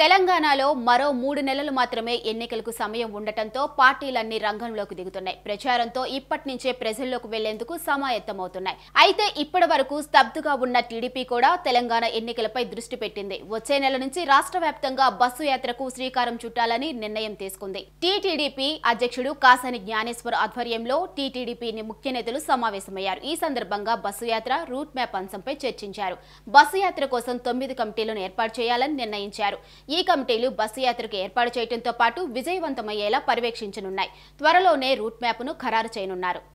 తెలంగాణలో మరో మూడు నెలలు మాత్రమే ఎన్నికలకు సమయం ఉండటంతో పార్టీలన్నీ రంగంలోకి దిగుతున్నాయి ప్రచారంతో ఇప్పటి నుంచే ప్రజల్లోకి వెళ్లేందుకు సమాయత్తమవుతున్నాయి అయితే ఇప్పటి వరకు స్తబ్దుగా ఉన్న టీడీపీ కూడా తెలంగాణ ఎన్నికలపై దృష్టి పెట్టింది వచ్చే నెల నుంచి రాష్ట్ర వ్యాప్తంగా బస్సు యాత్రకు శ్రీకారం చుట్టాలని నిర్ణయం తీసుకుంది టీటీడీపీ అధ్యక్షుడు కాసాని జ్ఞానేశ్వర్ ఆధ్వర్యంలో టీటీడీపీని ముఖ్య నేతలు సమావేశమయ్యారు ఈ సందర్భంగా బస్సు యాత్ర రూట్ మ్యాప్ అంశంపై చర్చించారు బస్సు యాత్ర కోసం తొమ్మిది కమిటీలను ఏర్పాటు చేయాలని నిర్ణయించారు ఈ కమిటీలు బస్సు యాత్రకు ఏర్పాటు చేయడంతో పాటు విజయవంతమయ్యేలా పర్యవేక్షించనున్నాయి త్వరలోనే రూట్ మ్యాప్ను ఖరారు చేయనున్నారు